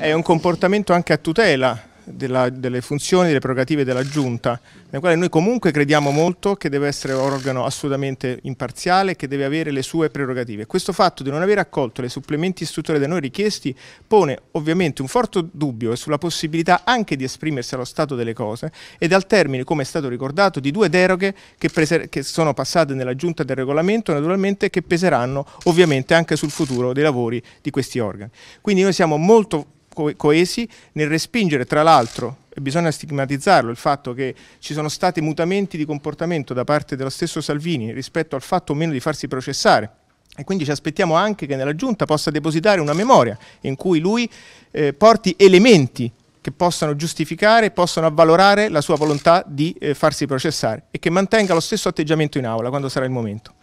è un comportamento anche a tutela della, delle funzioni, delle prerogative della Giunta, nella quale noi comunque crediamo molto che deve essere un organo assolutamente imparziale, che deve avere le sue prerogative. Questo fatto di non aver accolto le supplementi istruttori da noi richiesti pone ovviamente un forte dubbio sulla possibilità anche di esprimersi allo stato delle cose ed al termine, come è stato ricordato, di due deroghe che, che sono passate nella Giunta del Regolamento, naturalmente, che peseranno ovviamente anche sul futuro dei lavori di questi organi. Quindi noi siamo molto co coesi nel respingere, tra l'altro, e bisogna stigmatizzarlo, il fatto che ci sono stati mutamenti di comportamento da parte dello stesso Salvini rispetto al fatto o meno di farsi processare. E quindi ci aspettiamo anche che nella Giunta possa depositare una memoria in cui lui eh, porti elementi che possano giustificare, possano avvalorare la sua volontà di eh, farsi processare e che mantenga lo stesso atteggiamento in aula quando sarà il momento.